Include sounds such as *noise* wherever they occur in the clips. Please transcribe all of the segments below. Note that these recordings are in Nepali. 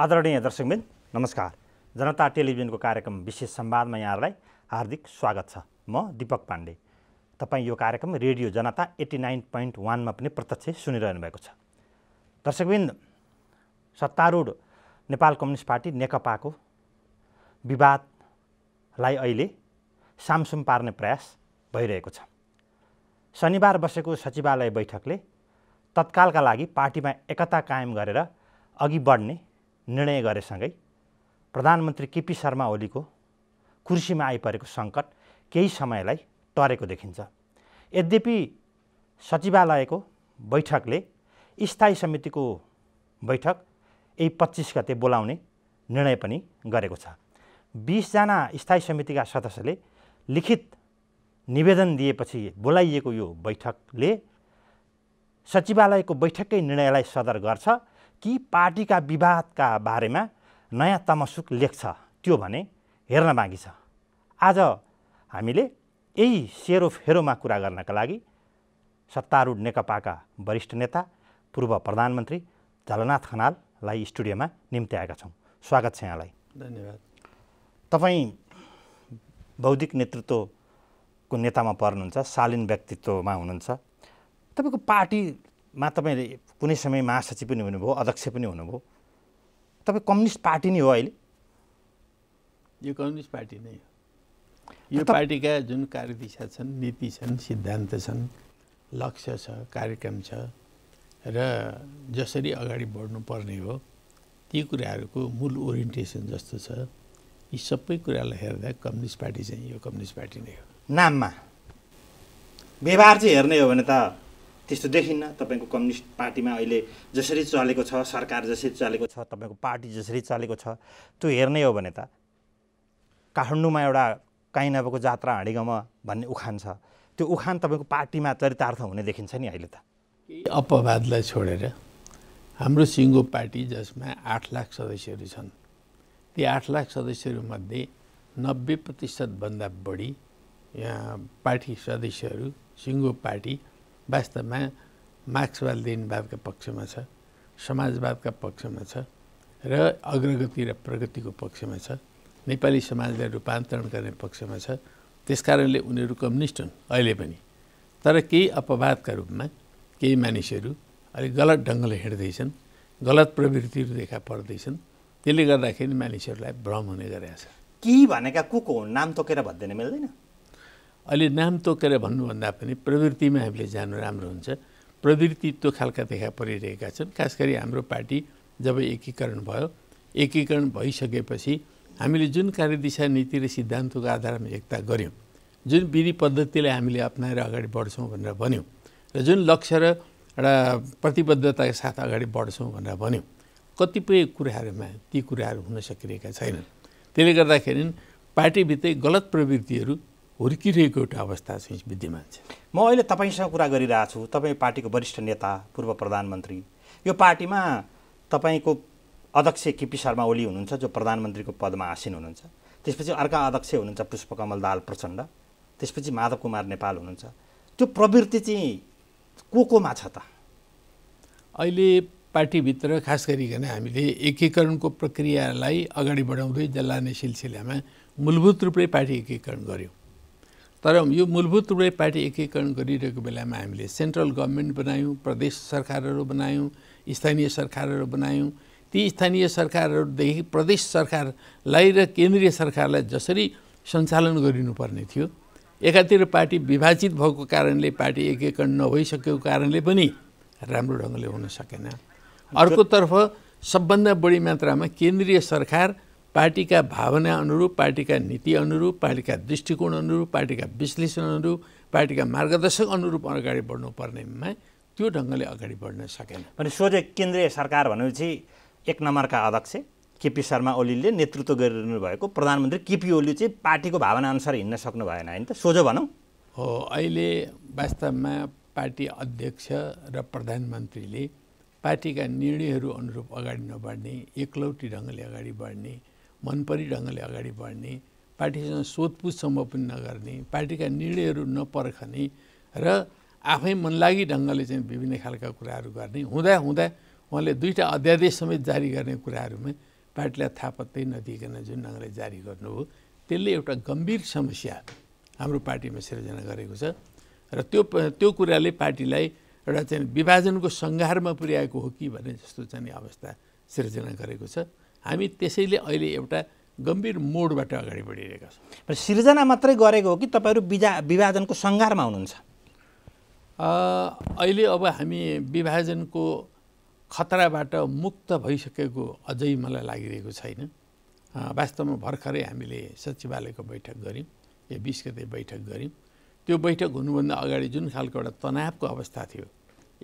आदरणीय दर्शकबिन नमस्कार जनता टेलिभिजनको कार्यक्रम विशेष संवादमा यहाँहरूलाई हार्दिक स्वागत छ म दिपक पाण्डे तपाईँ यो कार्यक्रम रेडियो जनता एट्टी नाइन पोइन्ट वानमा पनि प्रत्यक्ष सुनिरहनु भएको छ दर्शकबिन सत्तारूढ नेपाल कम्युनिस्ट पार्टी नेकपाको विवादलाई अहिले सामसुम पार्ने प्रयास भइरहेको छ शनिबार बसेको सचिवालय बैठकले तत्कालका लागि पार्टीमा एकता कायम गरेर अघि बढ्ने निर्णय गरेसँगै प्रधानमन्त्री केपी शर्मा ओलीको कुर्सीमा आइपरेको सङ्कट केही समयलाई टरेको देखिन्छ यद्यपि सचिवालयको बैठकले स्थायी समितिको बैठक यही पच्चिस गते बोलाउने निर्णय पनि गरेको छ बिसजना स्थायी समितिका सदस्यले लिखित निवेदन दिएपछि बोलाइएको यो बैठकले सचिवालयको बैठककै निर्णयलाई सदर गर्छ कि पार्टीका विवादका बारेमा नयाँ तमसुक लेख्छ त्यो भने हेर्न बाँकी छ आज हामीले यही सेरोफेरोमा कुरा गर्नका लागि सत्तारूढ नेकपाका वरिष्ठ नेता पूर्व प्रधानमन्त्री झलनाथ खनाललाई स्टुडियोमा निम्ति आएका छौँ स्वागत छ यहाँलाई धन्यवाद तपाईँ बौद्धिक नेतृत्वको नेतामा पर्नुहुन्छ शालीन व्यक्तित्वमा हुनुहुन्छ तपाईँको पार्टी मा तपाईँले कुनै समय महासचिव पनि हुनुभयो अध्यक्ष पनि हुनुभयो तपाईँ कम्युनिस्ट पार्टी नै हो अहिले यो कम्युनिस्ट पार्टी नै हो यो पार्टीका जुन कार्यदिशा छन् नीति छन् सिद्धान्त छन् लक्ष्य छ कार्यक्रम छ र जसरी अगाडि बढ्नुपर्ने हो ती कुराहरूको मूल ओरिएन्टेसन जस्तो छ यी सबै कुरालाई हेर्दा कम्युनिस्ट पार्टी चाहिँ यो कम्युनिस्ट पार्टी नै हो नाममा व्यवहार चाहिँ हेर्ने हो भने त त्यस्तो देखिन्न तपाईँको कम्युनिस्ट पार्टीमा अहिले जसरी चलेको छ सरकार जसरी चलेको छ तपाईँको पार्टी जसरी चलेको छ त्यो हेर्ने हो भने त काठमाडौँमा एउटा काहीँ नभएको जात्रा हाँडीगम भन्ने उखान छ त्यो उखान तपाईँको पार्टीमा चरितार्थ हुने देखिन्छ नि अहिले त अपवादलाई छोडेर हाम्रो सिङ्गो पार्टी जसमा आठ लाख सदस्यहरू छन् ती आठ लाख सदस्यहरूमध्ये नब्बे प्रतिशतभन्दा बढी यहाँ पार्टी सदस्यहरू सिङ्गो पार्टी वास्तवमा मार्क्सवाद दिनवादका पक्षमा छ समाजवादका पक्षमा छ र अग्रगति र प्रगतिको पक्षमा छ नेपाली समाजलाई रूपान्तरण गर्ने पक्षमा छ त्यसकारणले उनीहरू कम्युनिस्ट हुन् अहिले पनि तर केही अपवादका रूपमा केही मानिसहरू अलिक गलत ढङ्गले हिँड्दैछन् गलत प्रवृत्तिहरू देखा पर्दैछन् त्यसले गर्दाखेरि मानिसहरूलाई भ्रम हुने गरेका छ केही भनेका को को हुन् नाम तोकेर भन्दैन मिल्दैन अहिले नाम तोकेर भन्नुभन्दा पनि प्रवृत्तिमा हामीले जानु राम्रो हुन्छ प्रवृत्ति त्यो खालका देखा परिरहेका छन् खास गरी हाम्रो पार्टी जब एकीकरण भयो एकीकरण भइसकेपछि हामीले जुन कार्यदिशा नीति र सिद्धान्तको आधारमा एकता गऱ्यौँ जुन विधि पद्धतिलाई हामीले अप्नाएर अगाडि बढ्छौँ भनेर भन्यौँ र जुन लक्ष्य र एउटा प्रतिबद्धताका साथ अगाडि बढ्छौँ भनेर भन्यौँ कतिपय कुराहरूमा ती कुराहरू हुन सकिरहेका छैनन् त्यसले गर्दाखेरि पार्टीभित्रै गलत प्रवृत्तिहरू हुर्किरहेको एउटा अवस्था चाहिँ विद्यमान छ म अहिले तपाईँसँग कुरा गरिरहेको छु तपाईँ पार्टीको वरिष्ठ नेता पूर्व प्रधानमन्त्री यो पार्टीमा तपाईँको अध्यक्ष केपी शर्मा ओली हुनुहुन्छ जो प्रधानमन्त्रीको पदमा आसीन हुनुहुन्छ त्यसपछि अर्का अध्यक्ष हुनुहुन्छ पुष्पकमल दाल प्रचण्ड त्यसपछि माधव कुमार नेपाल हुनुहुन्छ त्यो प्रवृत्ति चाहिँ को कोमा छ त अहिले पार्टीभित्र खास गरिकन हामीले एकीकरणको प्रक्रियालाई अगाडि बढाउँदै जलाने सिलसिलामा मूलभूत रूपले पार्टी एकीकरण गऱ्यौँ तर यो मूलभूत रूपले पार्टी एकीकरण गरिरहेको बेलामा हामीले सेन्ट्रल गभर्मेन्ट बनायौँ प्रदेश सरकारहरू बनायौँ स्थानीय सरकारहरू बनायौँ ती स्थानीय सरकारहरूदेखि प्रदेश सरकारलाई र केन्द्रीय सरकारलाई जसरी सञ्चालन गरिनुपर्ने थियो एकातिर पार्टी विभाजित भएको कारणले पार्टी एकीकरण नभइसकेको कारणले पनि राम्रो ढङ्गले हुन सकेन अर्कोतर्फ सबभन्दा बढी मात्रामा केन्द्रीय सरकार पार्टीका भावना अनुरूप पार्टीका नीति अनुरूप पार्टीका दृष्टिकोण अनुरूप पार्टीका विश्लेषण अनुरूप पार्टीका मार्गदर्शक अनुरूप अगाडि बढ्नुपर्नेमा त्यो ढङ्गले अगाडि बढ्न सकेन भने सोझै केन्द्रीय सरकार भनेपछि एक नम्बरका अध्यक्ष केपी शर्मा ओलीले नेतृत्व गरिरहनु भएको प्रधानमन्त्री केपी ओली चाहिँ पार्टीको भावनाअनुसार हिँड्न सक्नु भएन होइन त सोझो भनौँ हो अहिले वास्तवमा पार्टी अध्यक्ष र प्रधानमन्त्रीले पार्टीका निर्णयहरू अनुरूप अगाडि नबढ्ने एकलौटी ढङ्गले अगाडि बढ्ने मनपरी ढङ्गले अगाडि बढ्ने पार्टीसँग सोधपुछसम्म पनि नगर्ने पार्टीका निर्णयहरू नपर्खने र आफै मनलागी ढङ्गले चाहिँ विभिन्न खालका कुराहरू गर्ने हुँदा हुँदा उहाँले दुईवटा अध्यादेश समेत जारी गर्ने कुराहरूमा पार्टीलाई थाहा पत्तै नदिइकन जुन ढङ्गले जारी गर्नुभयो त्यसले एउटा गम्भीर समस्या हाम्रो पार्टीमा सिर्जना गरेको छ र त्यो त्यो कुराले पार्टीलाई एउटा चाहिँ विभाजनको सङ्घारमा पुर्याएको हो कि भन्ने जस्तो चाहिँ अवस्था सिर्जना गरेको छ हामी त्यसैले अहिले एउटा गम्भीर मोडबाट अगाडि बढिरहेका छौँ सिर्जना मात्रै गरेको हो कि तपाईँहरू विजा विभाजनको सङ्घारमा हुनुहुन्छ अहिले अब हामी विभाजनको खतराबाट मुक्त भइसकेको अझै मलाई लागिरहेको छैन वास्तवमा भर्खरै हामीले सचिवालयको बैठक गऱ्यौँ या बिस गते बैठक गऱ्यौँ त्यो बैठक हुनुभन्दा अगाडि जुन खालको एउटा तनावको अवस्था थियो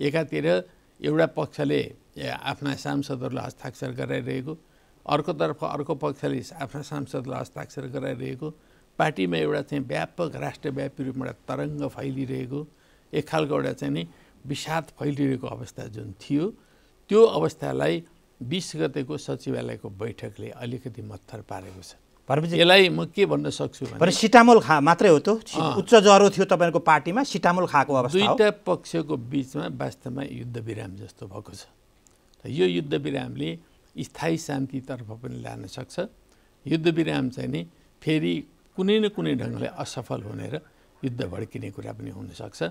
एकातिर एउटा पक्षले आफ्ना सांसदहरूलाई हस्ताक्षर गराइरहेको अर्कोतर्फ अर्को पक्षले आफ्ना सांसदलाई हस्ताक्षर गराइरहेको पार्टीमा एउटा चाहिँ व्यापक राष्ट्रव्यापी रूपमा एउटा तरङ्ग फैलिरहेको एक खालको एउटा चाहिँ नि विषाद फैलिरहेको अवस्था जुन थियो त्यो अवस्थालाई बिस गतेको सचिवालयको बैठकले अलिकति मत्थर पारेको छ भनेपछि यसलाई म के भन्न सक्छु भने सिटामोल खा मात्रै हो त्यो उच्च ज्वरो थियो तपाईँको पार्टीमा सिटामोल खाएको अवस्था दुईवटा पक्षको बिचमा वास्तवमा युद्ध विराम जस्तो भएको छ यो युद्धविरामले स्थायी शान्तितर्फ पनि लान सक्छ युद्धविराम चाहिँ नि फेरि कुनै न कुनै ढङ्गले असफल हुने र युद्ध भड्किने कुरा पनि हुनसक्छ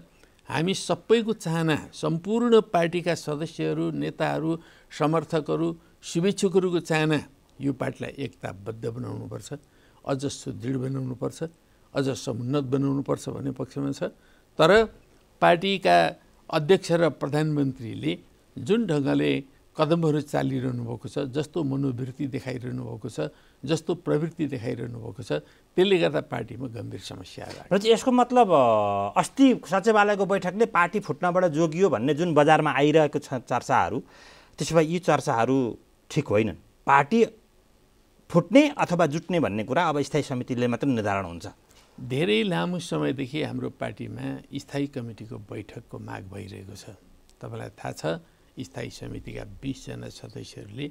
हामी सबैको चाहना सम्पूर्ण पार्टीका सदस्यहरू नेताहरू समर्थकहरू शुभेच्छुकहरूको चाहना यो पार्टीलाई एकताबद्ध बनाउनुपर्छ अझ सुदृढ बनाउनुपर्छ अझ समुन्नत बनाउनुपर्छ भन्ने पक्षमा छ तर पार्टीका अध्यक्ष र प्रधानमन्त्रीले जुन ढङ्गले कदमहरू चालिरहनु भएको छ जस्तो मनोवृत्ति देखाइरहनु भएको छ जस्तो प्रवृत्ति देखाइरहनु भएको छ त्यसले गर्दा पार्टीमा गम्भीर समस्या र यसको मतलब अस्ति सचिवालयको बैठकले पार्टी फुट्नबाट जोगियो भन्ने जुन बजारमा आइरहेको छ चर्चाहरू त्यसो भए यी चर्चाहरू ठिक होइनन् पार्टी फुट्ने अथवा जुट्ने भन्ने कुरा अब स्थायी समितिले मात्र निर्धारण हुन्छ धेरै लामो समयदेखि हाम्रो पार्टीमा स्थायी कमिटीको बैठकको माग भइरहेको छ तपाईँलाई थाहा छ स्थायी समितिका बिसजना सदस्यहरूले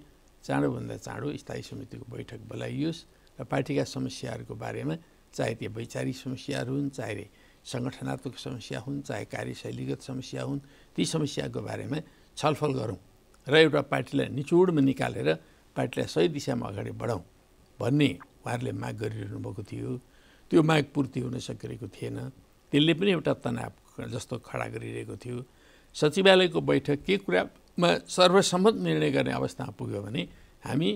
चाँडोभन्दा चाँडो स्थायी समितिको बैठक बोलाइयोस् र पार्टीका समस्याहरूको बारेमा चाहे त्यो वैचारिक समस्याहरू हुन् चाहे सङ्गठनात्मक समस्या हुन् चाहे कार्यशैलीगत समस्या हुन् ती समस्याको बारेमा छलफल गरौँ र एउटा पार्टीलाई निचोडमा निकालेर पार्टीलाई सही दिशामा अगाडि बढाउँ भन्ने उहाँहरूले माग गरिरहनु भएको थियो त्यो माग पूर्ति हुन सकिरहेको थिएन त्यसले पनि एउटा तनाव जस्तो खडा गरिरहेको थियो सचिवालयको बैठक के कुरामा सर्वसम्मत निर्णय गर्ने अवस्थामा पुग्यो भने हामी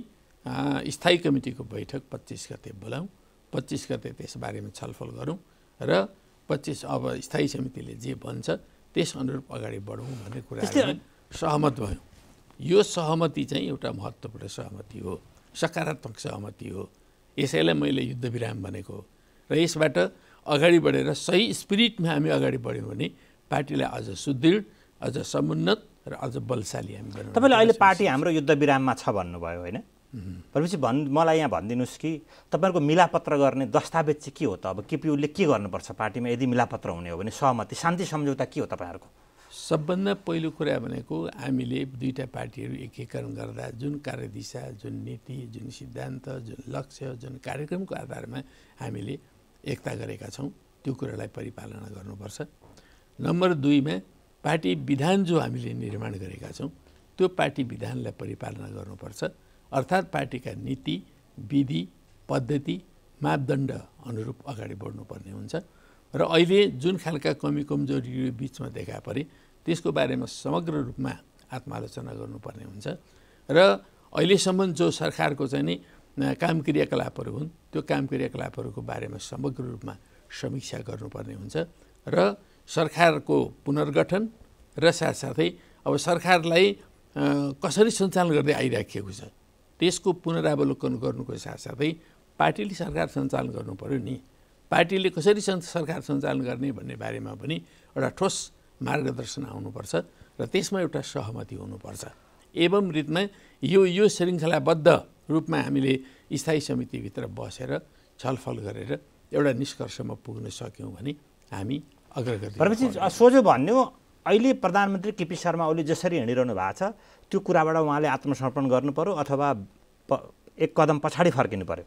स्थायी कमिटिको बैठक पच्चिस गते बोलाउँ पच्चिस गते त्यसबारेमा छलफल गरौँ र पच्चिस अब स्थायी समितिले जे भन्छ त्यस अनुरूप अगाडि बढौँ भन्ने कुरा सहमत भयौँ यो सहमति चाहिँ एउटा महत्त्वपूर्ण सहमति हो सकारात्मक सहमति हो यसैलाई मैले युद्धविराम भनेको हो र यसबाट अगाडि बढेर सही स्पिरिटमा हामी अगाडि बढ्यौँ भने पार्टीलाई अझ सुदृढ अझ समुन्नत र अझ बलशाली हामी बनाउनु तपाईँले अहिले पार्टी हाम्रो युद्ध विराममा छ भन्नुभयो होइन भनेपछि भन् मलाई यहाँ भनिदिनुहोस् कि तपाईँहरूको मिलापत्र गर्ने दस्तावेज चाहिँ के हो त अब केपिओले के गर्नुपर्छ पार्टीमा यदि मिलापत्र हुने हो भने सहमति शान्ति सम्झौता के हो तपाईँहरूको सबभन्दा पहिलो कुरा भनेको हामीले दुईवटा पार्टीहरू एकीकरण गर्दा जुन कार्यदिशा जुन नीति जुन सिद्धान्त जुन लक्ष्य जुन कार्यक्रमको आधारमा हामीले एकता गरेका छौँ त्यो कुरालाई परिपालना गर्नुपर्छ नम्बर दुईमा पार्टी विधान जो हामीले निर्माण गरेका छौँ त्यो पार्टी विधानलाई परिपालना गर्नुपर्छ अर्थात् पार्टीका नीति विधि पद्धति मापदण्ड अनुरूप अगाडि बढ्नुपर्ने हुन्छ र अहिले जुन खालका कमी कमजोरीहरू बिचमा देखा परे त्यसको बारेमा समग्र रूपमा आत्मालोचना गर्नुपर्ने हुन्छ र अहिलेसम्म जो सरकारको चाहिँ नि काम क्रियाकलापहरू हुन् त्यो काम क्रियाकलापहरूको बारेमा समग्र रूपमा समीक्षा गर्नुपर्ने हुन्छ र सरकारको पुनर्गठन र साथसाथै अब सरकारलाई कसरी सञ्चालन गर्दै आइराखिएको छ त्यसको पुनरावलोकन गर्नुको साथसाथै पार्टीले सरकार सञ्चालन गर्नु पऱ्यो नि पार्टीले कसरी सरकार सञ्चालन गर्ने भन्ने बारेमा पनि एउटा ठोस मार्गदर्शन आउनुपर्छ र त्यसमा एउटा सहमति हुनुपर्छ एवं रीतमा यो यो श्रृङ्खलाबद्ध रूपमा हामीले स्थायी समितिभित्र बसेर छलफल गरेर एउटा निष्कर्षमा पुग्न सक्यौँ भने हामी भनेपछि सोझो भन्यो अहिले प्रधानमन्त्री केपी शर्मा ओली जसरी हिँडिरहनु भएको छ त्यो कुराबाट उहाँले आत्मसमर्पण गर्नु पऱ्यो अथवा एक कदम पछाडि फर्किनु पर्यो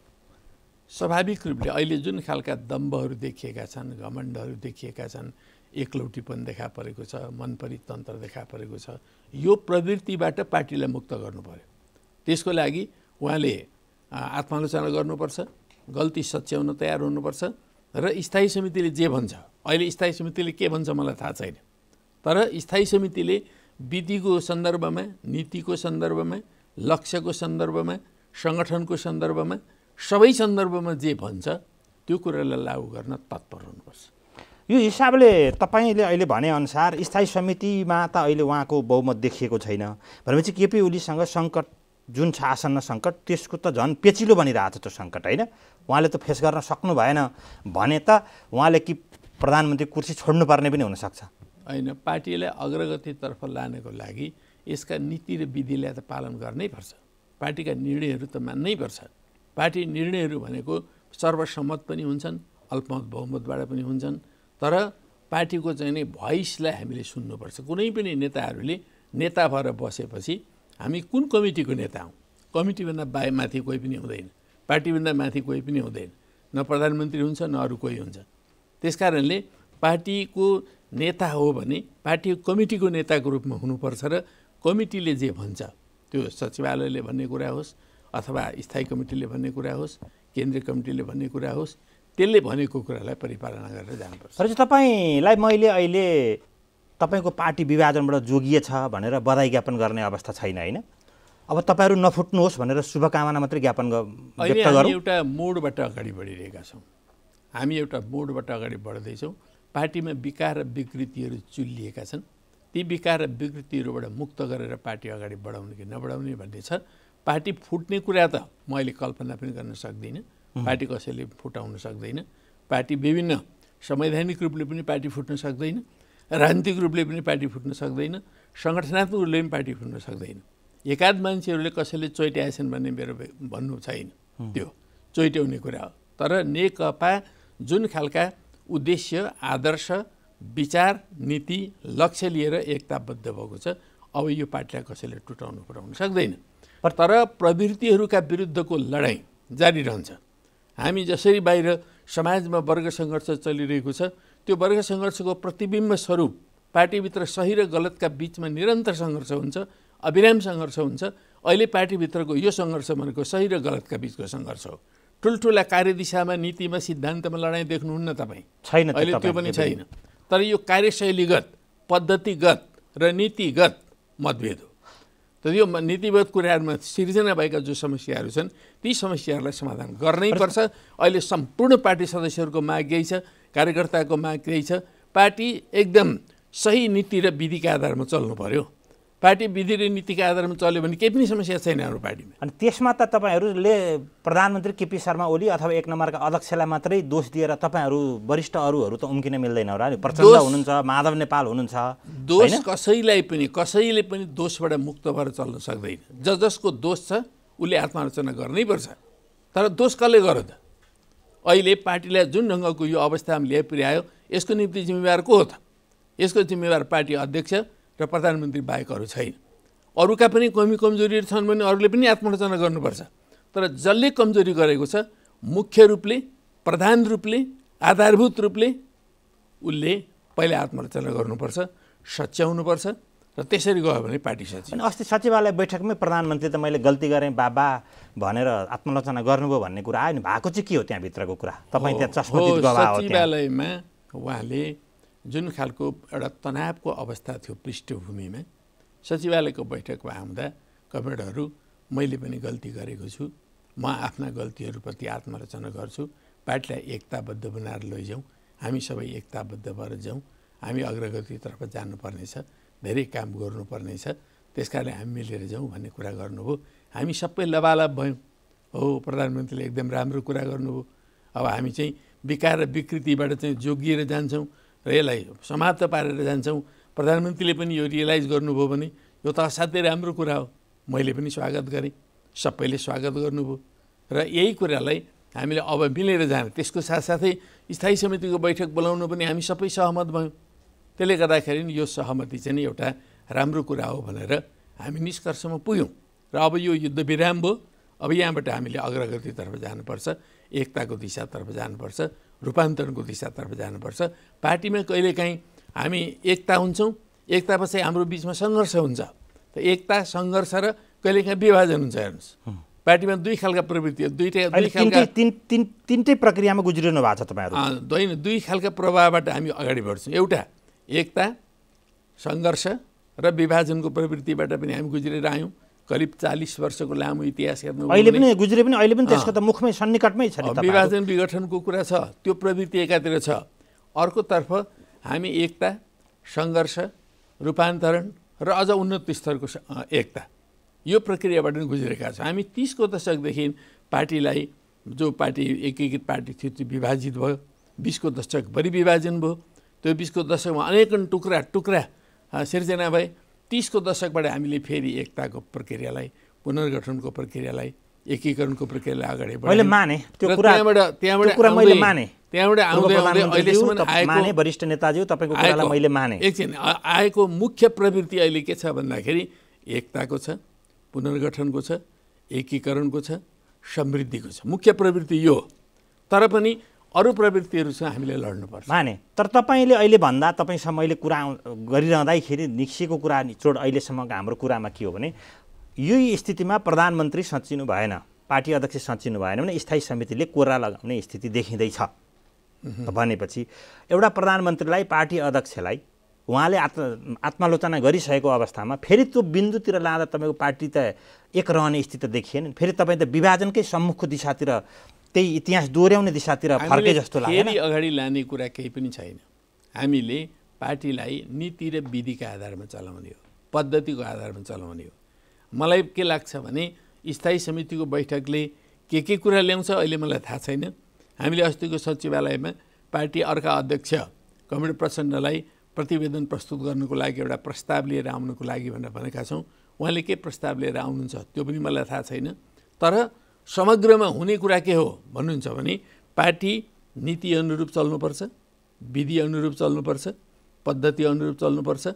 स्वाभाविक रूपले अहिले जुन खालका दम्बहरू देखिएका छन् घमण्डहरू देखिएका छन् एकलौटीपन देखा परेको छ मनपरी तन्त्र देखा परेको छ यो प्रवृत्तिबाट पार्टीलाई मुक्त गर्नु पऱ्यो त्यसको लागि उहाँले आत्मालोचना गर्नुपर्छ गल्ती सच्याउन तयार हुनुपर्छ र स्थायी समितिले जे भन्छ अहिले स्थायी समितिले के भन्छ मलाई थाहा छैन तर स्थायी समितिले विधिको सन्दर्भमा नीतिको सन्दर्भमा लक्ष्यको सन्दर्भमा सङ्गठनको सन्दर्भमा सबै सन्दर्भमा जे भन्छ त्यो कुरालाई लागू गर्न तत्पर हुनुपर्छ यो हिसाबले तपाईँले अहिले भनेअनुसार स्थायी समितिमा त अहिले उहाँको बहुमत देखिएको छैन भनेपछि केपी ओलीसँग सङ्कट जुन छ आसन्न सङ्कट त्यसको त झन् पेचिलो बनिरहेको छ त्यो सङ्कट होइन उहाँले त फेस गर्न सक्नु भएन भने त उहाँले कि प्रधानमन्त्री कुर्सी छोड्नुपर्ने पनि हुनसक्छ होइन पार्टीलाई अग्रगतितर्फ लानको लागि यसका नीति र विधिलाई त पालन गर्नै पर्छ पार्टीका निर्णयहरू त मान्नै पर्छ पार्टी निर्णयहरू भनेको सर्वसम्मत पनि हुन्छन् अल्पमत बहुमतबाट पनि हुन्छन् तर पार्टीको चाहिँ नै भोइसलाई हामीले सुन्नुपर्छ कुनै पनि नेताहरूले नेता भएर बसेपछि हामी कुन कमिटीको नेता हौँ कमिटीभन्दा बाहे माथि कोही पनि हुँदैन पार्टीभन्दा माथि कोही पनि हुँदैन न प्रधानमन्त्री हुन्छ न अरू कोही हुन्छ त्यस कारणले पार्टीको नेता हो भने पार्टी कमिटीको नेताको रूपमा हुनुपर्छ र कमिटीले जे भन्छ त्यो सचिवालयले भन्ने कुरा होस् अथवा स्थायी कमिटीले भन्ने कुरा होस् केन्द्रीय कमिटीले भन्ने कुरा होस् त्यसले भनेको कुरालाई परिपालना गरेर जानुपर्छ हजुर तपाईँलाई मैले अहिले तपाईँको पार्टी विभाजनबाट जोगिएछ भनेर बधाई ज्ञापन गर्ने अवस्था छैन होइन अब तपाईँहरू नफुट्नुहोस् भनेर शुभकामना मात्रै ज्ञापन व्यक्त एउटा मोडबाट अगाडि बढिरहेका छौँ हामी एउटा मोडबाट अगाडि बढ्दैछौँ पार्टीमा विकार र विकृतिहरू चुलिएका छन् ती विकार र विकृतिहरूबाट मुक्त गरेर पार्टी अगाडि बढाउने कि नबढाउने भन्ने छ पार्टी फुट्ने कुरा त म अहिले कल्पना पनि गर्न सक्दिनँ पार्टी कसैले फुटाउन सक्दैन पार्टी विभिन्न संवैधानिक रूपले पनि पार्टी फुट्न सक्दैन राजनीतिक रूपले पनि पार्टी फुट्न सक्दैन सङ्गठनात्मक रूपले पनि पार्टी फुट्न सक्दैन एकाध मान्छेहरूले कसैले चोइट्याएछन् भन्ने मेरो भन्नु छैन त्यो चोइट्याउने कुरा हो तर नेकपा जुन खालका उद्देश्य आदर्श विचार नीति लक्ष्य लिएर एकताबद्ध भएको छ अब यो पार्टीलाई कसैले टुटाउनु पुऱ्याउनु सक्दैन तर प्रवृत्तिहरूका विरुद्धको लडाइँ जारी रहन्छ हामी जसरी बाहिर समाजमा वर्ग सङ्घर्ष चलिरहेको छ त्यो वर्ग सङ्घर्षको प्रतिबिम्ब स्वरूप पार्टीभित्र सही र गलतका बिचमा निरन्तर सङ्घर्ष हुन्छ अविराम सङ्घर्ष हुन्छ अहिले पार्टीभित्रको यो सङ्घर्ष भनेको सही र गलतका बिचको सङ्घर्ष हो ठुल्ठुला कार्यदिशामा नीतिमा सिद्धान्तमा लडाइँ देख्नुहुन्न तपाईँ छैन अहिले त्यो पनि छैन तर यो कार्यशैलीगत पद्धतिगत र नीतिगत मतभेद हो तर यो नीतिगत कुराहरूमा सिर्जना भएका जो समस्याहरू छन् ती समस्याहरूलाई समाधान गर्नै पर्छ अहिले सम्पूर्ण पार्टी सदस्यहरूको माग यही छ कार्यकर्ताको माग यही छ पार्टी एकदम सही नीति र विधिका आधारमा चल्नु पर्यो पार्टी विधि र नीतिका आधारमा चल्यो भने केही पनि समस्या छैन हाम्रो पार्टीमा अनि त्यसमा त तपाईँहरूले प्रधानमन्त्री केपी शर्मा ओली अथवा एक नम्बरका अध्यक्षलाई मात्रै दोष दिएर तपाईँहरू वरिष्ठ अरूहरू त उम्किन मिल्दैन होला नि प्रचण्ड हुनुहुन्छ माधव नेपाल हुनुहुन्छ दोष कसैलाई पनि कसैले पनि दोषबाट मुक्त भएर चल्न सक्दैन ज जसको दोष छ उसले आत्मालोचना गर्नै पर्छ तर दोष कसले गर्यो त अहिले पार्टीलाई जुन ढङ्गको यो अवस्थामा ल्याइ पुर्यायो यसको निम्ति जिम्मेवार को हो त यसको जिम्मेवार पार्टी अध्यक्ष र प्रधानमन्त्री बाहेकहरू छैन अरूका पनि कमी कमजोरीहरू छन् भने अरूले पनि आत्मरचना गर्नुपर्छ तर जसले कमजोरी गरेको छ मुख्य रूपले प्रधान रूपले आधारभूत रूपले उसले पहिला आत्मरचना गर्नुपर्छ सच्याउनुपर्छ र त्यसरी गयो भने पार्टी सचिव अस्ति सचिवालय बैठकमै प्रधानमन्त्री त मैले गल्ती गरेँ बाबा भनेर आत्मलोचना गर्नुभयो भन्ने कुरा आयो नि भएको चाहिँ के हो त्यहाँभित्रको कुरा तपाईँ त्यहाँ सचिवालयमा उहाँले जुन खालको एउटा तनावको अवस्था थियो पृष्ठभूमिमा सचिवालयको बैठकमा आउँदा कमेडहरू मैले पनि गल्ती गरेको छु म आफ्ना गल्तीहरूप्रति आत्मरचना गर्छु पार्टीलाई एकताबद्ध बनाएर लैजाउँ हामी सबै एकताबद्ध भएर जाउँ हामी अग्रगतितर्फ जानुपर्नेछ धेरै काम गर्नुपर्नेछ त्यस कारणले हामी मिलेर जाउँ भन्ने कुरा गर्नुभयो हामी सबै लबालब भयौँ हो प्रधानमन्त्रीले एकदम राम्रो कुरा गर्नुभयो अब हामी चाहिँ विकार र विकृतिबाट चाहिँ जोगिएर जान्छौँ र यसलाई समाप्त पारेर जान्छौँ प्रधानमन्त्रीले पनि यो रियलाइज गर्नुभयो भने यो त असाध्यै राम्रो कुरा हो मैले पनि स्वागत गरेँ सबैले स्वागत गर्नुभयो र यही कुरालाई हामीले अब मिलेर जाने त्यसको साथसाथै स्थायी समितिको बैठक बोलाउनु पनि हामी सबै सहमत भयौँ त्यसले गर्दाखेरि यो सहमति चाहिँ एउटा राम्रो कुरा हो भनेर हामी निष्कर्षमा पुग्यौँ र अब यो युद्ध विराम भयो अब यहाँबाट हामीले अग्रगतितर्फ जानुपर्छ एकताको दिशातर्फ जानुपर्छ रूपान्तरणको दिशातर्फ जानुपर्छ पार्टीमा कहिलेकाहीँ हामी एकता हुन्छौँ एकता पछि हाम्रो बिचमा सङ्घर्ष हुन्छ त एकता सङ्घर्ष र कहिलेकाहीँ विभाजन हुन्छ हेर्नुहोस् पार्टीमा दुई खालका प्रवृत्ति दुईटै दुई खालका तिनटै प्रक्रियामा गुज्रिनु भएको छ तपाईँहरू दुई खालका प्रभावबाट हामी अगाडि बढ्छौँ एउटा एकता सङ्घर्ष र विभाजनको प्रवृत्तिबाट पनि हामी गुज्रेर आयौँ करिब चालिस वर्षको लामो इतिहास हेर्नु अहिले पनि गुज्रे पनि अहिले पनि त्यसको त मुखमै सन्निकटमै छ विभाजन विघटनको कुरा छ त्यो प्रवृत्ति एकातिर छ अर्कोतर्फ हामी एकता सङ्घर्ष रूपान्तरण र अझ उन्नत स्तरको एकता यो प्रक्रियाबाट नै गुज्रेका छौँ हामी तिसको दशकदेखि पार्टीलाई जो पार्टी एकीकृत पार्टी थियो त्यो विभाजित भयो बिसको दशक बढी विभाजन भयो त्यो बिसको दशकमा अनेकन टुक्रा टुक्रा सिर्जना भए तिसको दशकबाट हामीले फेरि एकताको प्रक्रियालाई पुनर्गठनको प्रक्रियालाई एकीकरणको प्रक्रियालाई अगाडि मैले माने त्यो त्यहाँबाट त्यहाँबाट मैले माने त्यहाँबाट आउँदै आउँदै अहिलेसम्म माने वरिष्ठ नेताज्यू तपाईँको कुरालाई मैले माने एकछिन आएको मुख्य प्रवृत्ति अहिले के छ भन्दाखेरि एकताको छ पुनर्गठनको छ एकीकरणको छ समृद्धिको छ मुख्य प्रवृत्ति यो तर पनि अरू प्रवृत्तिहरू चाहिँ हामीले लड्नुपर्छ माने तर तपाईँले अहिले भन्दा तपाईँसँग मैले कुरा गरिरहँदाखेरि निक्सिएको कुरा निचोड अहिलेसम्मको हाम्रो कुरामा के हो भने यही स्थितिमा प्रधानमन्त्री सचिनु भएन पार्टी अध्यक्ष सचिनु भएन भने स्थायी समितिले कोरा लगाउने स्थिति देखिँदैछ भनेपछि एउटा प्रधानमन्त्रीलाई पार्टी अध्यक्षलाई उहाँले आत्म आत्मालोचना गरिसकेको अवस्थामा फेरि त्यो बिन्दुतिर लाँदा तपाईँको पार्टी त एक रहने स्थिति त देखिएन फेरि तपाईँ त विभाजनकै सम्मुखको दिशातिर त्यही इतिहास दोहोऱ्याउने दिशातिर फर्के जस्तो लाग्यो अगाडि लाने कुरा केही पनि छैन हामीले पार्टीलाई नीति र विधिका आधारमा चलाउने हो पद्धतिको आधारमा चलाउने हो मलाई के लाग्छ भने स्थायी समितिको बैठकले के के कुरा ल्याउँछ अहिले मलाई थाहा छैन हामीले अस्तिको सचिवालयमा पार्टी अर्का अध्यक्ष कम्युनिस्ट प्रचण्डलाई प्रतिवेदन प्रस्तुत गर्नुको लागि एउटा प्रस्ताव लिएर आउनुको लागि भनेर भनेका छौँ उहाँले के प्रस्ताव लिएर आउनुहुन्छ त्यो पनि मलाई थाहा छैन तर समग्रमा हुने कुरा के हो भन्नुहुन्छ भने पार्टी नीति अनुरूप चल्नुपर्छ विधि अनुरूप चल्नुपर्छ पद्धति अनुरूप चल्नुपर्छ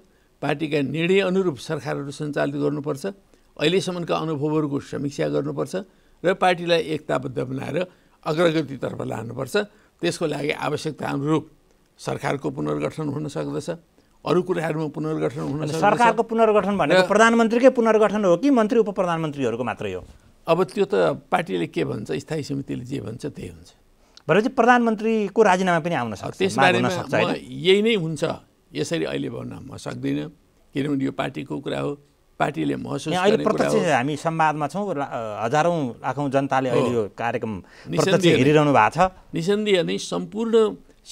पार्टीका निर्णय अनुरूप सरकारहरू सञ्चालित गर्नुपर्छ अहिलेसम्मका अनुभवहरूको समीक्षा गर्नुपर्छ र पार्टीलाई एकताबद्ध बनाएर अग्रगतितर्फ लानुपर्छ त्यसको लागि आवश्यकता अनुरूप सरकारको पुनर्गठन हुन सक्दछ अरू कुराहरूमा पुनर्गठन हुन सरकारको पुनर्गठन भनेको प्रधानमन्त्रीकै पुनर्गठन हो कि मन्त्री उप प्रधानमन्त्रीहरूको मात्रै हो अब त्यो त पार्टीले के भन्छ स्थायी समितिले जे भन्छ त्यही हुन्छ भनेपछि प्रधानमन्त्रीको राजीनामा पनि आउन सक्छ त्यसबारेमा यही नै हुन्छ यसरी अहिले भन्न म सक्दिनँ किनभने यो पार्टीको कुरा हो पार्टीले महसुस अहिले प्रत्यक्ष हामी संवादमा छौँ हजारौँ लाखौँ जनताले अहिले यो कार्यक्रम हेरिरहनु भएको छ निसन्देह नै सम्पूर्ण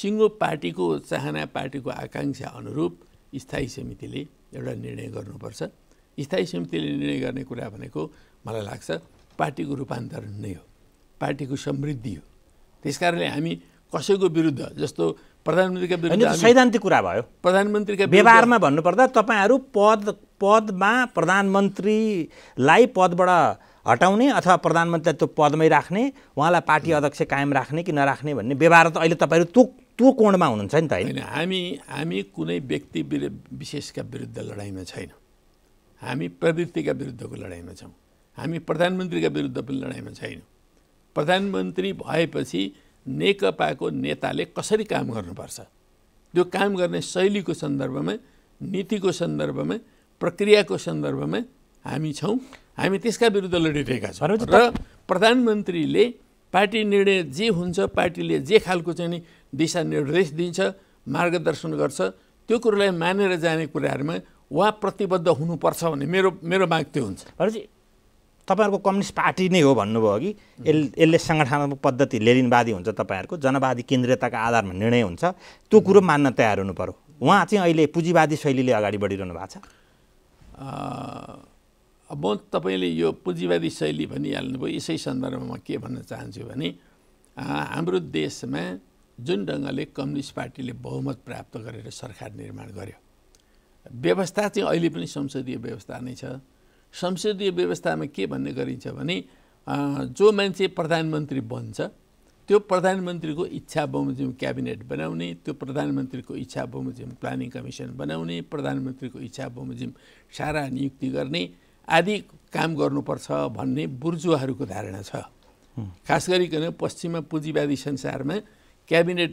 सिङ्गो पार्टीको चाहना पार्टीको आकाङ्क्षा अनुरूप स्थायी समितिले एउटा निर्णय गर्नुपर्छ स्थायी समितिले निर्णय गर्ने कुरा भनेको मलाई लाग्छ पार्टीको रूपान्तरण नै हो पार्टीको समृद्धि हो त्यस कारणले हामी कसैको विरुद्ध जस्तो प्रधानमन्त्रीका विरुद्ध सैद्धान्तिक कुरा भयो प्रधानमन्त्रीका व्यवहारमा भन्नुपर्दा तपाईँहरू पद पदमा प्रधानमन्त्रीलाई पदबाट हटाउने अथवा प्रधानमन्त्रीलाई त्यो पदमै राख्ने उहाँलाई पार्टी अध्यक्ष कायम राख्ने कि नराख्ने भन्ने व्यवहार त अहिले तपाईँहरू त्यो त्यो कोणमा हुनुहुन्छ नि त होइन हामी हामी कुनै व्यक्ति विशेषका विरुद्ध लडाइँमा छैनौँ हामी प्रवृत्तिका विरुद्धको लडाइँमा छौँ हामी प्रधानमन्त्रीका विरुद्ध पनि लडाइँमा छैनौँ प्रधानमन्त्री भएपछि नेकपाको नेताले कसरी काम गर्नुपर्छ त्यो काम गर्ने शैलीको सन्दर्भमा नीतिको सन्दर्भमा प्रक्रियाको सन्दर्भमा हामी छौँ हामी त्यसका विरुद्ध लडिरहेका छौँ र प्रधानमन्त्रीले पार्टी निर्णय जे हुन्छ पार्टीले जे खालको चाहिँ दिशा निर्देश दिन्छ मार्गदर्शन गर्छ त्यो कुरोलाई मानेर जाने कुराहरूमा उहाँ प्रतिबद्ध हुनुपर्छ भन्ने मेरो मेरो माग त्यो हुन्छ तपाईँहरूको कम्युनिस्ट पार्टी नै हो भन्नुभयो कि यसले यसले सङ्गठनात्मक पद्धति लेलिनवादी हुन्छ तपाईँहरूको जनवादी केन्द्रीयताको आधारमा निर्णय हुन्छ त्यो कुरो मान्न तयार हुनु पऱ्यो उहाँ चाहिँ अहिले पुँजीवादी शैलीले अगाडि बढिरहनु भएको छ म तपाईँले यो पुँजीवादी शैली भनिहाल्नुभयो यसै सन्दर्भमा म के भन्न चाहन्छु भने हाम्रो देशमा जुन ढङ्गले कम्युनिस्ट पार्टीले बहुमत प्राप्त गरेर सरकार निर्माण गर्यो व्यवस्था चाहिँ अहिले पनि संसदीय व्यवस्था नै छ संसदीय व्यवस्थामा के भन्ने गरिन्छ भने जो मान्छे प्रधानमन्त्री बन्छ त्यो प्रधानमन्त्रीको इच्छा बमोजिम क्याबिनेट बनाउने त्यो प्रधानमन्त्रीको इच्छा बमोजिम प्लानिङ कमिसन बनाउने प्रधानमन्त्रीको इच्छा बमोजिम सारा नियुक्ति गर्ने आदि काम गर्नुपर्छ भन्ने बुर्जुवाहरूको धारणा छ खास गरिकन पश्चिममा पुँजीवादी संसारमा क्याबिनेट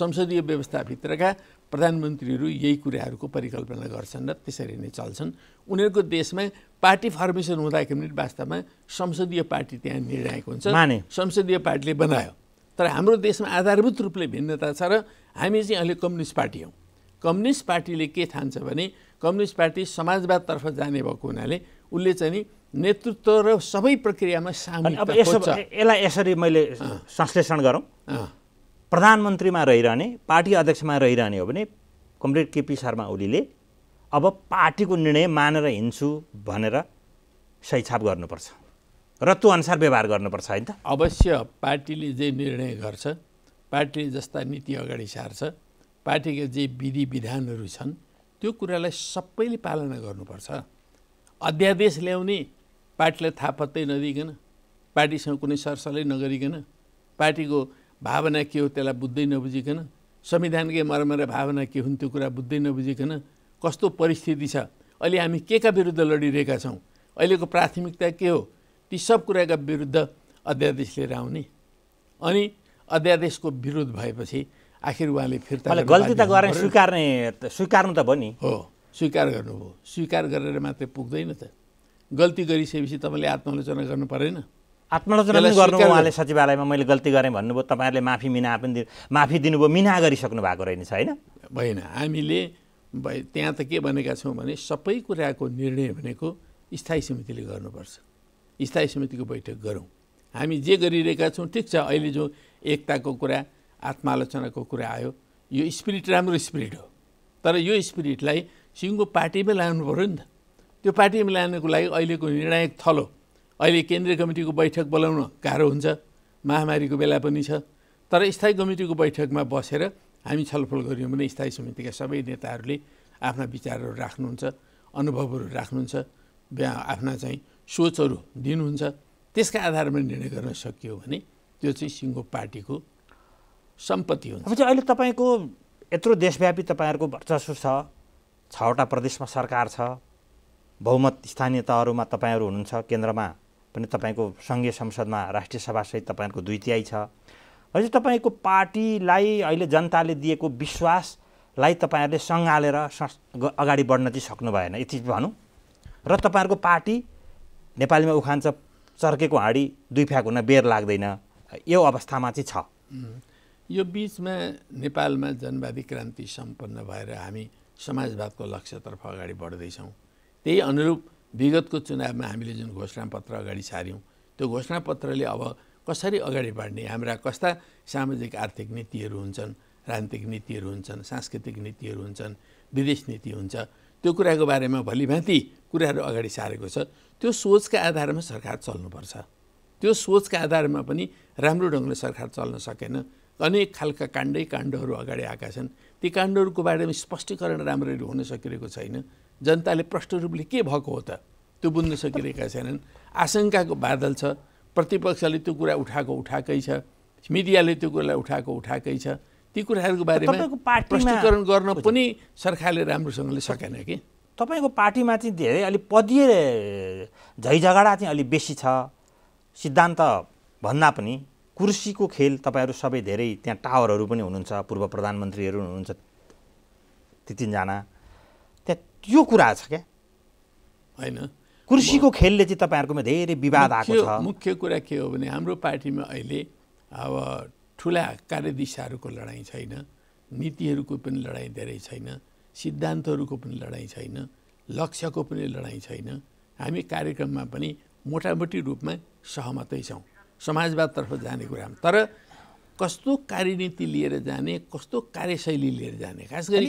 संसदीय व्यवस्थाभित्रका प्रधानमन्त्रीहरू यही कुराहरूको परिकल्पना गर्छन् र त्यसरी नै चल्छन् उनीहरूको देशमा पार्टी फर्मेसन हुँदाखेरि वास्तवमा संसदीय पार्टी त्यहाँ निर्णायक हुन्छ संसदीय पार्टीले बनायो तर हाम्रो देशमा आधारभूत रूपले भिन्नता छ र हामी चाहिँ अहिले कम्युनिस्ट पार्टी हौँ कम्युनिस्ट पार्टीले के ठान्छ भने कम्युनिस्ट पार्टी समाजवादतर्फ जाने भएको हुनाले उसले चाहिँ नि नेतृत्व र सबै प्रक्रियामा सामेल अब यसलाई यसरी मैले संश्लेषण गरौँ प्रधानमन्त्रीमा रहिरहने पार्टी अध्यक्षमा रहिरहने हो भने कमरेड केपी शर्मा ओलीले अब पार्टीको निर्णय मानेर हिँड्छु भनेर सैछाप गर्नुपर्छ र त्यो अनुसार व्यवहार गर्नुपर्छ होइन त अवश्य पार्टीले जे निर्णय गर्छ पार्टीले जस्ता नीति अगाडि सार्छ पार्टीका जे विधि विधानहरू छन् त्यो कुरालाई सबैले पालना गर्नुपर्छ अध्यादेश ल्याउने पार्टीलाई थाहा पत्तै नदिकन पार्टीसँग कुनै सरसलै नगरिकन पार्टीको भावना के हो त्यसलाई बुझ्दै नबुझिकन संविधानकै मरमरा भावना के हुन् त्यो कुरा बुझ्दै नबुझिकन कस्तो परिस्थिति छ अहिले हामी के का विरुद्ध लडिरहेका छौँ अहिलेको प्राथमिकता के हो ती सब कुराका विरुद्ध अध्यादेश लिएर आउने अनि अध्यादेशको विरोध भएपछि आखिर उहाँले फिर्ता गल्ती त गरेर स्वीकार्ने स्वीकार्नु त भयो नि हो स्वीकार गर्नुभयो स्वीकार गरेर मात्रै पुग्दैन त गल्ती गरिसकेपछि तपाईँले आत्मालोचना गर्नु परेन आत्मालोचना पनि गर्नु उहाँले सचिवालयमा मैले गल्ती गरेँ भन्नुभयो तपाईँहरूले माफी मिना पनि दि माफी दिनुभयो मिना गरिसक्नु भएको रहेछ होइन भएन हामीले त्यहाँ त के भनेका छौँ भने सबै कुराको निर्णय भनेको स्थायी समितिले गर्नुपर्छ स्थायी समितिको बैठक गरौँ हामी जे गरिरहेका छौँ ठिक छ अहिले जो एकताको कुरा आत्मालोचनाको कुरा आयो यो स्पिरिट राम्रो स्पिरिट हो तर यो स्पिरिटलाई सिङ्गो पार्टीमै लानु पऱ्यो नि त त्यो पार्टीमा लानुको लागि अहिलेको निर्णायक थलो अहिले केन्द्रीय कमिटीको बैठक बोलाउन गाह्रो हुन्छ महामारीको बेला पनि छ तर स्थायी कमिटीको बैठकमा बसेर हामी छलफल गऱ्यौँ भने स्थायी समितिका सबै नेताहरूले आफ्ना विचारहरू राख्नुहुन्छ अनुभवहरू राख्नुहुन्छ आफ्ना चाहिँ सोचहरू दिनुहुन्छ त्यसका आधारमा निर्णय गर्न सकियो भने त्यो चाहिँ सिङ्गो पार्टीको सम्पत्ति हुन्छ अब चाहिँ अहिले तपाईँको यत्रो देशव्यापी तपाईँहरूको वर्चस्व छ छवटा प्रदेशमा सरकार छ बहुमत स्थानीय तहहरूमा तपाईँहरू हुनुहुन्छ केन्द्रमा पनि तपाईँको सङ्घीय संसदमा राष्ट्रिय सभासहित तपाईँहरूको दुई तिहाई छ अहिले तपाईँको पार्टीलाई अहिले जनताले दिएको विश्वासलाई तपाईँहरूले सँगालेर अगाडि बढ्न चाहिँ सक्नु भएन यति भनौँ र तपाईँहरूको पार्टी नेपालीमा उखान उखान्छ चर्केको हाँडी दुई फ्याक हुन बेर लाग्दैन यो अवस्थामा चाहिँ छ यो बिचमा नेपालमा जनवादी क्रान्ति सम्पन्न भएर हामी समाजवादको लक्ष्यतर्फ अगाडि बढ्दैछौँ त्यही अनुरूप विगतको चुनावमा हामीले जुन घोषणापत्र अगाडि सार्यौँ त्यो घोषणापत्रले अब कसरी अगाडि बढ्ने हाम्रा कस्ता सामाजिक आर्थिक नीतिहरू हुन्छन् राजनीतिक नीतिहरू हुन्छन् सांस्कृतिक नीतिहरू हुन्छन् विदेश नीति हुन्छ त्यो कुराको बारेमा भलिभाँति कुराहरू अगाडि सारेको छ त्यो सोचका आधारमा सरकार चल्नुपर्छ त्यो सोचका आधारमा पनि राम्रो ढङ्गले सरकार चल्न सकेन अनेक खालका काण्डै काण्डहरू अगाडि आएका छन् ती काण्डहरूको बारेमा स्पष्टीकरण राम्ररी हुन सकिरहेको छैन जनताले प्रष्ट रूपले के भएको हो त त्यो बुझ्न सकिरहेका छैनन् आशङ्काको बादल छ प्रतिपक्षले त्यो कुरा उठाएको उठाएकै छ मिडियाले त्यो कुरालाई उठाएको उठाएकै छ ती कुराहरूको बारेमा प्रष्टीकरण गर्न पनि सरकारले राम्रोसँगले सकेन कि तपाईँको पार्टीमा चाहिँ धेरै अलिक पदीय झैझगडा चाहिँ अलिक बेसी छ सिद्धान्त भन्दा पनि कुर्सीको खेल तपाईँहरू सबै धेरै त्यहाँ टावरहरू पनि हुनुहुन्छ पूर्व प्रधानमन्त्रीहरू हुनुहुन्छ ती तिनजना त्यो कुरा छ क्या होइन कृषिको खेलले चाहिँ तपाईँहरूकोमा धेरै विवाद आएको छ मुख्य कुरा के हो भने हाम्रो पार्टीमा अहिले अब ठुला कार्यदिशाहरूको लडाइँ छैन नीतिहरूको पनि लडाइँ धेरै छैन सिद्धान्तहरूको पनि लडाइँ छैन लक्ष्यको पनि लडाइँ छैन हामी कार्यक्रममा पनि मोटामोटी रूपमा सहमतै छौँ समाजवादतर्फ जाने कुरा तर कस्तो कार्यनीति लिएर जाने कस्तो कार्यशैली लिएर जाने खास गरी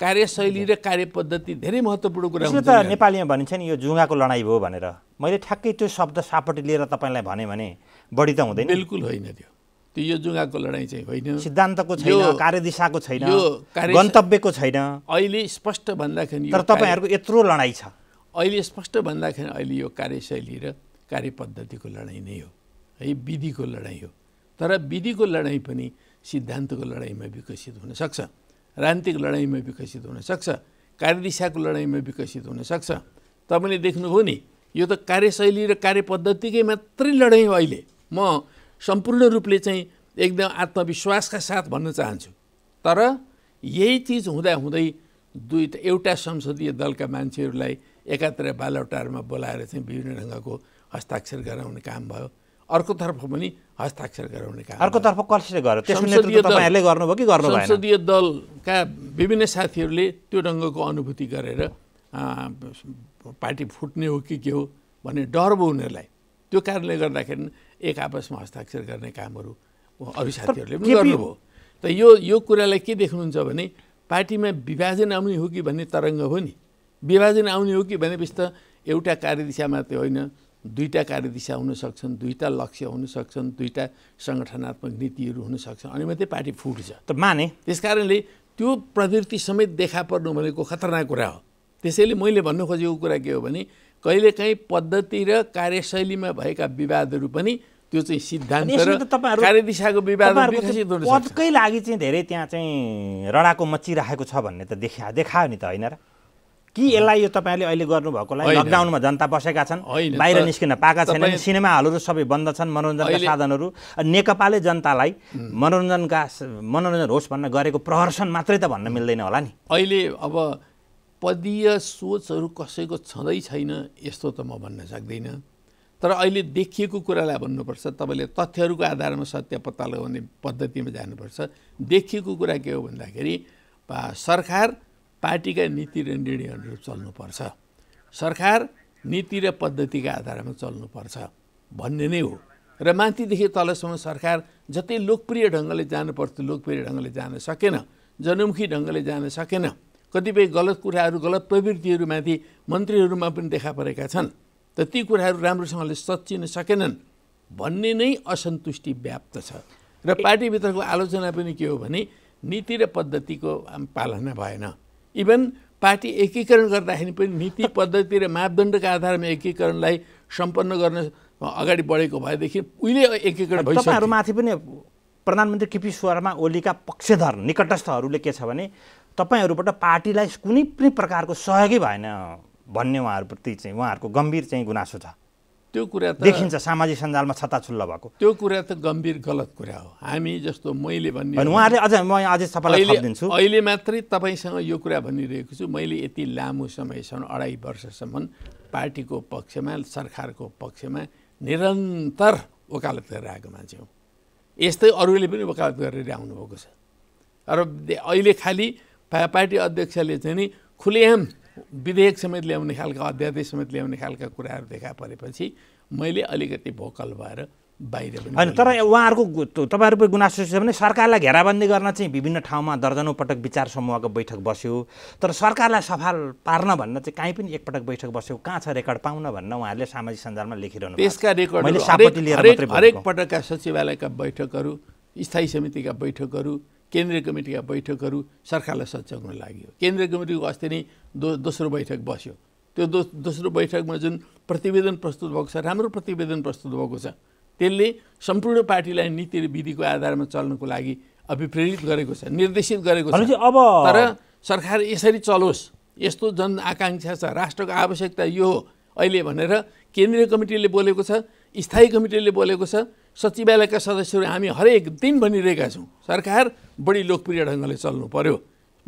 कार्यशैली र कार्यपद्धति धेरै महत्त्वपूर्ण कुरा हुन्छ त नेपालीमा भनिन्छ नि यो जुङ्गाको लडाइँ भयो भनेर मैले ठ्याक्कै त्यो शब्द सापट्टि लिएर तपाईँलाई भने भने बढी त हुँदैन बिल्कुल होइन त्यो त्यो यो जुङ्गाको लडाइँ चाहिँ होइन सिद्धान्तको छैन कार्यदिशाको छैन गन्तव्यको छैन अहिले स्पष्ट भन्दाखेरि तर तपाईँहरूको यत्रो लडाइँ छ अहिले स्पष्ट भन्दाखेरि अहिले यो कार्यशैली र कार्यपद्धतिको लडाइँ नै हो है विधिको लडाइँ हो तर विधिको लडाइँ पनि सिद्धान्तको लडाइँमा विकसित हुनसक्छ रान्तिक लडाइँमा विकसित हुनसक्छ कार्यदिशाको लडाइँमा विकसित हुनसक्छ तपाईँले देख्नुभयो नि यो त कार्यशैली र कार्यपद्धतिकै मात्रै लडाइँ हो अहिले म सम्पूर्ण रूपले चाहिँ एकदम आत्मविश्वासका साथ भन्न चाहन्छु तर यही चिज हुँदा हुँदै दुई एउटा संसदीय दलका मान्छेहरूलाई एकात्र बालवटारमा बोलाएर चाहिँ विभिन्न ढङ्गको हस्ताक्षर गराउने काम भयो अर्कोतर्फ पनि हस्ताक्षर गराउने काम अर्कोतर्फ कसले गर्यो तपाईँहरूले गर्नुभयो कि गर्नु संसदीय दलका विभिन्न साथीहरूले त्यो ढङ्गको अनुभूति गरेर पार्टी फुट्ने हो कि के हो भन्ने डर भयो उनीहरूलाई त्यो कारणले गर्दाखेरि एक आपसमा हस्ताक्षर गर्ने कामहरू अरू साथीहरूले पनि गर्नुभयो त यो यो कुरालाई के देख्नुहुन्छ भने पार्टीमा विभाजन आउने हो कि भन्ने तरङ्ग हो नि विभाजन आउने हो कि भनेपछि त एउटा कार्यदिशामा मात्रै होइन दुईवटा कार्यदिशा हुनसक्छन् दुईवटा लक्ष्य हुनसक्छन् दुईवटा सङ्गठनात्मक नीतिहरू हुन अनि मात्रै पार्टी फुट्छ त माने त्यस कारणले त्यो प्रवृत्ति समेत देखा पर्नु भनेको खतरनाक कुरा हो त्यसैले मैले भन्नु खोजेको कुरा के हो भने कहिलेकाहीँ पद्धति र कार्यशैलीमा भएका विवादहरू पनि त्यो चाहिँ सिद्धान्त कार्यदिशाको विवाद पदकै लागि चाहिँ धेरै त्यहाँ चाहिँ रडाको मचिराखेको छ भन्ने त देखा देखायो नि त होइन र कि यसलाई यो तपाईँहरूले अहिले गर्नुभएकोलाई लकडाउनमा जनता बसेका छन् बाहिर निस्किन पाएका छैन सिनेमा हलहरू सबै बन्द छन् मनोरञ्जनका साधनहरू नेकपाले जनतालाई मनोरञ्जनका मनोरञ्जन होस् भन्न गरेको प्रहर्सन मात्रै त भन्न मिल्दैन होला नि अहिले अब पदीय सोचहरू कसैको छँदै छैन यस्तो त म भन्न सक्दिनँ तर अहिले देखिएको कुरालाई भन्नुपर्छ तपाईँले तथ्यहरूको आधारमा सत्य पत्ता लगाउने पद्धतिमा जानुपर्छ देखिएको कुरा के हो भन्दाखेरि सरकार पार्टीका नीति र निर्णयहरू चल्नुपर्छ सरकार नीति र पद्धतिका आधारमा चल्नुपर्छ भन्ने नै हो र माथिदेखि तलसम्म सरकार जति लोकप्रिय ढङ्गले जानुपर्थ्यो लोकप्रिय ढङ्गले जान सकेन जनमुखी ढङ्गले जान सकेन कतिपय गलत कुराहरू गलत प्रवृत्तिहरूमाथि मन्त्रीहरूमा पनि देखा परेका छन् त ती कुराहरू राम्रोसँगले सचिन सकेनन् भन्ने नै असन्तुष्टि व्याप्त छ र पार्टीभित्रको आलोचना पनि के हो भने नीति र पद्धतिको पालना भएन इभन पार्टी एकीकरण गर्दाखेरि पनि नीति *laughs* पद्धति र मापदण्डका आधारमा एकीकरणलाई सम्पन्न गर्न अगाडि बढेको भएदेखि उहिले एकीकरण तपाईँहरूमाथि पनि प्रधानमन्त्री केपी शर्मा ओलीका पक्षधर निकटस्थहरूले के छ भने तपाईँहरूबाट पार्टीलाई कुनै पनि प्रकारको सहयोगै भएन भन्ने उहाँहरूप्रति चाहिँ उहाँहरूको गम्भीर चाहिँ गुनासो छ त्यो कुरा त देखिन्छ सामाजिक सञ्जालमा छताछुल्ला भएको त्यो कुरा त गम्भीर गलत कुरा हो हामी जस्तो मैले भन्ने उहाँले अझ म अझै थपिदिन्छु अहिले मात्रै तपाईँसँग यो कुरा भनिरहेको छु मैले यति लामो समयसम्म अढाई वर्षसम्म पार्टीको पक्षमा सरकारको पक्षमा निरन्तर वकालत गरेर आएको मान्छे हो यस्तै अरूले पनि वकालत गरेर आउनुभएको छ र अहिले खालि पार्टी अध्यक्षले चाहिँ नि खुलेआम विधेयक समेत ल्याउने खालका अध्यादेश समेत ल्याउने खालका कुराहरू देखा परेपछि मैले अलिकति भोकल भएर बाहिर पनि होइन तर उहाँहरूको तपाईँहरूको गुनासो छ भने सरकारलाई घेराबन्दी गर्न चाहिँ विभिन्न ठाउँमा दर्जनौँ पटक विचार समूहको बैठक बस्यो तर सरकारलाई सफल पार्न भन्न चाहिँ काहीँ पनि एकपटक बैठक बस्यो कहाँ छ रेकर्ड पाउन भन्न उहाँहरूले सामाजिक सञ्जालमा लेखिरहनु त्यसका रेकर्ड हरेक पटकका सचिवालयका बैठकहरू स्थायी समितिका बैठकहरू केन्द्रीय कमिटिका बैठकहरू सरकारलाई सच्याउन लागि हो केन्द्रीय कमिटीको अस्ति नै दो दोस्रो बैठक बस्यो त्यो दो दोस्रो बैठकमा जुन प्रतिवेदन प्रस्तुत भएको छ राम्रो प्रतिवेदन प्रस्तुत भएको छ त्यसले सम्पूर्ण पार्टीलाई नीति र विधिको आधारमा चल्नको लागि अभिप्रेरित गरेको छ निर्देशित गरेको छ अब तर सरकार यसरी चलोस् यस्तो जनआकाङ्क्षा छ राष्ट्रको आवश्यकता यो हो अहिले भनेर केन्द्रीय कमिटीले बोलेको छ स्थायी कमिटीले बोलेको छ सचिवालयका सदस्यहरू हामी हरेक दिन भनिरहेका छौँ सरकार बढी लोकप्रिय ढङ्गले चल्नु पऱ्यो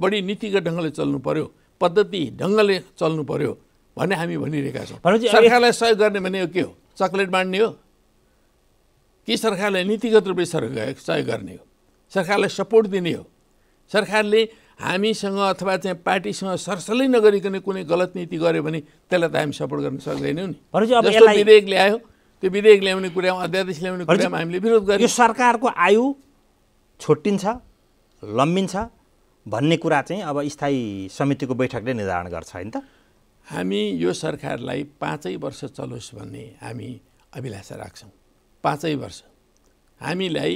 बढी नीतिगत ढङ्गले चल्नु पऱ्यो पद्धति ढङ्गले चल्नु पऱ्यो भन्ने हामी भनिरहेका छौँ सरकारलाई सहयोग गर्ने भने के हो चक्लेट बाँड्ने हो कि सरकारले नीतिगत रूपले सहयोग गर्ने हो सरकारलाई सपोर्ट दिने हो सरकारले हामीसँग अथवा चाहिँ पार्टीसँग सरसलै नगरिकन कुनै गलत नीति गऱ्यो भने त्यसलाई त हामी सपोर्ट गर्न सक्दैनौँ नि विधेयक ल्यायो त्यो विधेयक ल्याउने कुरामा अध्यादेश ल्याउने कुरामा हामीले विरोध गर्यो यो सरकारको आयु छोटिन्छ लम्बिन्छ भन्ने कुरा चाहिँ अब स्थायी समितिको बैठकले निर्धारण गर्छ होइन त हामी यो सरकारलाई पाँचै वर्ष चलोस् भन्ने हामी अभिलाषा राख्छौँ पाँचै वर्ष हामीलाई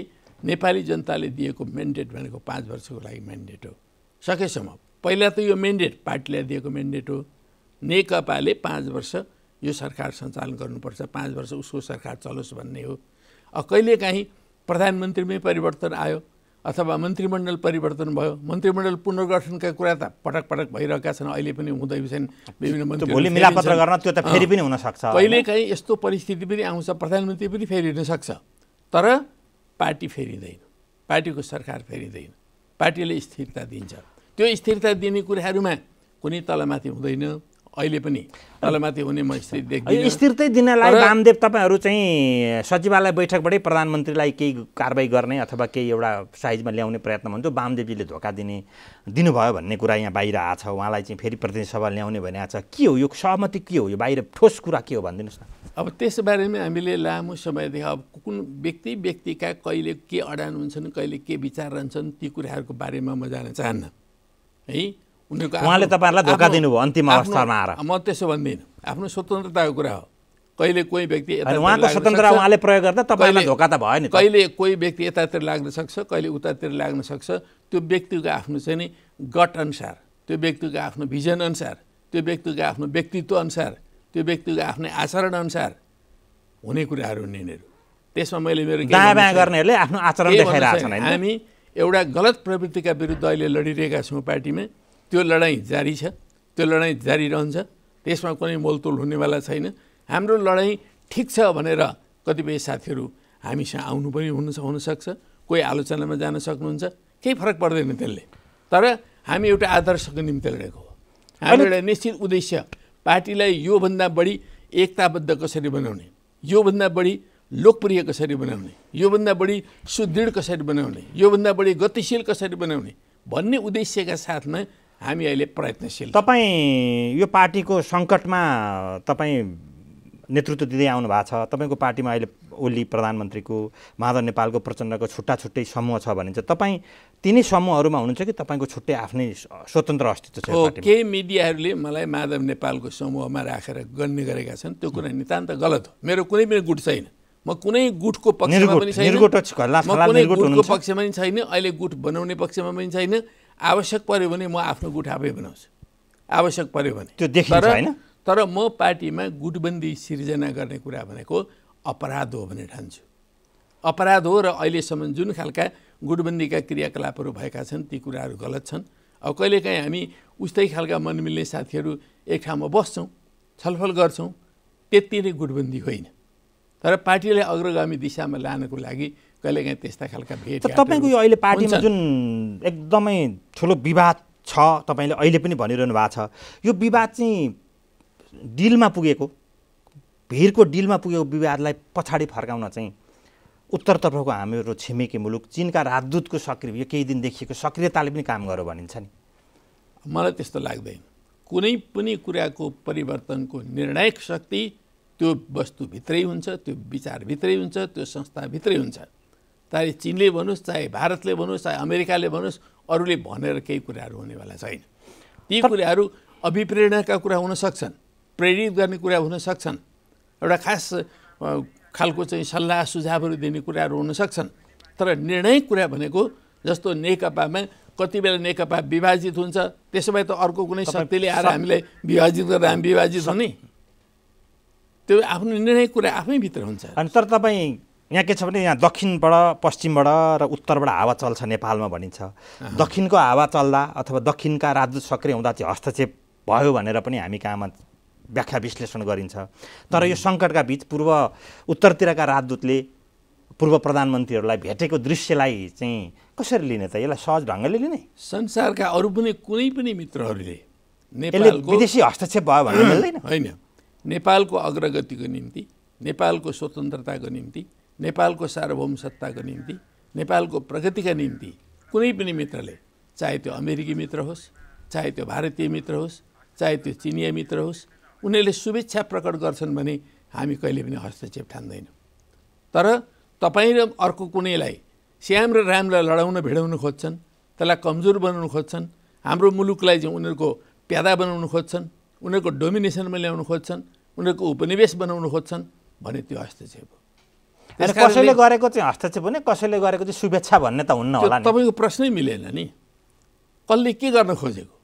नेपाली जनताले दिएको मेन्डेट भनेको पाँच वर्षको लागि मेन्डेट हो सकेसम्म पहिला त यो मेन्डेट पार्टीलाई दिएको मेन्डेट हो नेकपाले पाँच वर्ष यो सरकार सञ्चालन गर्नुपर्छ पाँच वर्ष उसको सरकार चलोस् भन्ने हो कहिलेकाहीँ प्रधानमन्त्रीमै परिवर्तन आयो अथवा मन्त्रीमण्डल परिवर्तन भयो मन्त्रीमण्डल पुनर्गठनका कुरा त पटक पटक भइरहेका छन् अहिले पनि हुँदै छन् विभिन्न मन्त्री कहिलेकाहीँ यस्तो परिस्थिति पनि आउँछ प्रधानमन्त्री पनि फेरिन सक्छ तर पार्टी फेरिँदैन पार्टीको सरकार फेरिँदैन पार्टीले स्थिरता दिन्छ त्यो स्थिरता दिने कुराहरूमा कुनै तलमाथि हुँदैन अहिले पनि तलमाथि हुने म स्थिर देख्दिनँ स्थिरतै दिनलाई वामदेव तपाईँहरू चाहिँ सचिवालय बैठकबाटै प्रधानमन्त्रीलाई केही कारवाही गर्ने अथवा केही एउटा साइजमा ल्याउने प्रयत्न हुन्छ वामदेवजीले धोका दिने दिनुभयो भन्ने कुरा यहाँ बाहिर आएको छ उहाँलाई चाहिँ फेरि प्रतिनिधि सभा ल्याउने भनेको छ के हो यो सहमति के हो यो बाहिर ठोस कुरा के हो भनिदिनुहोस् न अब त्यसबारेमा हामीले लामो समयदेखि अब कुन व्यक्ति व्यक्तिका कहिले के अडान हुन्छन् कहिले के विचार रहन्छन् ती कुराहरूको बारेमा म जान चाहन्न है उनीहरूको उहाँले तपाईँहरूलाई धोका दिनुभयो अन्तिम अवस्थामा आएर म त्यसो भन्दिनँ आफ्नो स्वतन्त्रताको कुरा हो कहिले कोही व्यक्ति उहाँको स्वतन्त्रता उहाँले प्रयोग गर्दा तपाईँलाई धोका त भयो नि कहिले कोही व्यक्ति यतातिर लाग्न सक्छ कहिले उतातिर लाग्न सक्छ त्यो व्यक्तिको आफ्नो चाहिँ नि गट अनुसार त्यो व्यक्तिको आफ्नो भिजन अनुसार त्यो व्यक्तिको आफ्नो व्यक्तित्व अनुसार त्यो व्यक्तिको आफ्नो आचरण अनुसार हुने कुराहरू हुन् यिनीहरू त्यसमा मैले मेरो गर्नेहरूले आफ्नो आचरण हामी एउटा गलत प्रवृत्तिका विरुद्ध अहिले लडिरहेका छौँ पार्टीमा त्यो लडाइँ जारी छ त्यो लडाइँ जारी रहन्छ त्यसमा कुनै मोलतोल हुनेवाला छैन हाम्रो लडाइँ ठिक छ भनेर कतिपय साथीहरू हामीसँग आउनु पनि हुनु हुनसक्छ कोही आलोचनामा जान सक्नुहुन्छ केही फरक पर्दैन त्यसले तर हामी एउटा आदर्शको निम्ति लडेको हो हाम्रो एउटा निश्चित उद्देश्य पार्टीलाई योभन्दा बढी एकताबद्ध कसरी बनाउने योभन्दा बढी लोकप्रिय कसरी बनाउने योभन्दा बढी सुदृढ कसरी बनाउने योभन्दा बढी गतिशील कसरी बनाउने भन्ने उद्देश्यका साथमा हामी अहिले प्रयत्नशील तपाईँ यो पार्टीको सङ्कटमा तपाईँ नेतृत्व दिँदै आउनु भएको छ तपाईँको पार्टीमा अहिले ओली प्रधानमन्त्रीको माधव नेपालको प्रचण्डको छुट्टा छुट्टै समूह छ भनिन्छ तपाईँ तिनै समूहहरूमा हुनुहुन्छ कि तपाईँको छुट्टै आफ्नै स्वतन्त्र अस्तित्व छ केही मिडियाहरूले मलाई माधव नेपालको समूहमा राखेर गण्य गरेका छन् त्यो कुरा नितान्त गलत हो मेरो कुनै पनि गुट छैन म कुनै गुटको पक्षमा पनि छैन म कुनै गुटको पक्षमा पनि छैन अहिले गुट बनाउने पक्षमा पनि छैन आवश्यक पऱ्यो भने म आफ्नो गुट आफै बनाउँछु आवश्यक पऱ्यो भने त्यो देखिन्छ होइन तर म पार्टीमा गुटबन्दी सिर्जना गर्ने कुरा भनेको अपराध हो भने ठान्छु अपराध हो र अहिलेसम्म जुन खालका गुटबन्दीका क्रियाकलापहरू भएका छन् ती कुराहरू गलत छन् अब कहिलेकाहीँ हामी उस्तै खालका मनमिल्ने साथीहरू एक ठाउँमा बस्छौँ छलफल गर्छौँ त्यति नै गुटबन्दी होइन तर पार्टीलाई अग्रगामी दिशामा लानको लागि कहिलेकाहीँ त्यस्ता खालका भेट तपाईँको यो अहिले पार्टीमा जुन एकदमै ठुलो विवाद छ तपाईँले अहिले पनि भनिरहनु भएको छ यो विवाद चाहिँ डिलमा पुगेको भिरको डिलमा पुगेको विवादलाई पछाडि फर्काउन चाहिँ उत्तरतर्फको हाम्रो छिमेकी मुलुक चिनका राजदूतको सक्रिय यो केही दिन देखिएको सक्रियताले पनि काम गर भनिन्छ नि मलाई त्यस्तो लाग्दैन कुनै पनि कुराको परिवर्तनको निर्णायक शक्ति त्यो वस्तुभित्रै हुन्छ त्यो विचारभित्रै हुन्छ त्यो संस्थाभित्रै हुन्छ चाहे चिनले भनोस् चाहे भारतले भनोस् चाहे अमेरिकाले भनोस् अरूले भनेर केही कुराहरू हुनेवाला छैन ती कुराहरू अभिप्रेरणाका कुरा हुन सक्छन् प्रेरित गर्ने कुरा हुन सक्छन् एउटा खास खालको चाहिँ सल्लाह सुझावहरू दिने कुराहरू हुन सक्छन् तर निर्णय कुरा भनेको जस्तो नेकपामा कति बेला नेकपा विभाजित हुन्छ त्यसो भए त अर्को कुनै शक्तिले आएर हामीलाई विभाजित गरेर हामी विभाजित छौँ नि त्यो आफ्नो निर्णय कुरा आफैभित्र हुन्छ अनि तर तपाईँ यहाँ के छ भने यहाँ दक्षिणबाट पश्चिमबाट र उत्तरबाट हावा चल्छ नेपालमा भनिन्छ दक्षिणको हावा चल्दा अथवा दक्षिणका राजदूत सक्रिय हुँदा चाहिँ हस्तक्षेप भयो भनेर पनि हामी कहाँमा व्याख्या विश्लेषण गरिन्छ तर यो सङ्कटका बिच पूर्व उत्तरतिरका राजदूतले पूर्व प्रधानमन्त्रीहरूलाई भेटेको दृश्यलाई चाहिँ कसरी लिने त यसलाई सहज ढङ्गले लिने संसारका अरू पनि कुनै पनि मित्रहरूले नेपालको विदेशी हस्तक्षेप भयो भने मिल्दैन होइन नेपालको अग्रगतिको निम्ति नेपालको स्वतन्त्रताको निम्ति नेपालको सार्वभौम सत्ताको निम्ति नेपालको प्रगतिका निम्ति कुनै पनि मित्रले चाहे त्यो अमेरिकी मित्र होस् चाहे त्यो भारतीय मित्र होस् चाहे त्यो चिनिया मित्र होस् उनीहरूले शुभेच्छा प्रकट गर्छन् भने हामी कहिले पनि हस्तक्षेप ठान्दैनौँ तर तपाईँ र अर्को कुनैलाई श्याम र रामलाई लडाउन भिडाउन खोज्छन् त्यसलाई कमजोर बनाउन खोज्छन् हाम्रो मुलुकलाई चाहिँ उनीहरूको प्यादा बनाउन खोज्छन् उनीहरूको डोमिनेसनमा ल्याउन खोज्छन् उनीहरूको उपनिवेश बनाउन खोज्छन् भने त्यो हस्तक्षेप हो अनि कसैले गरेको चाहिँ हस्तक्षेप हुने कसैले गरेको चाहिँ शुभेच्छा भन्ने त हुन्न होला तपाईँको प्रश्नै मिलेन नि कसले के गर्न खोजेको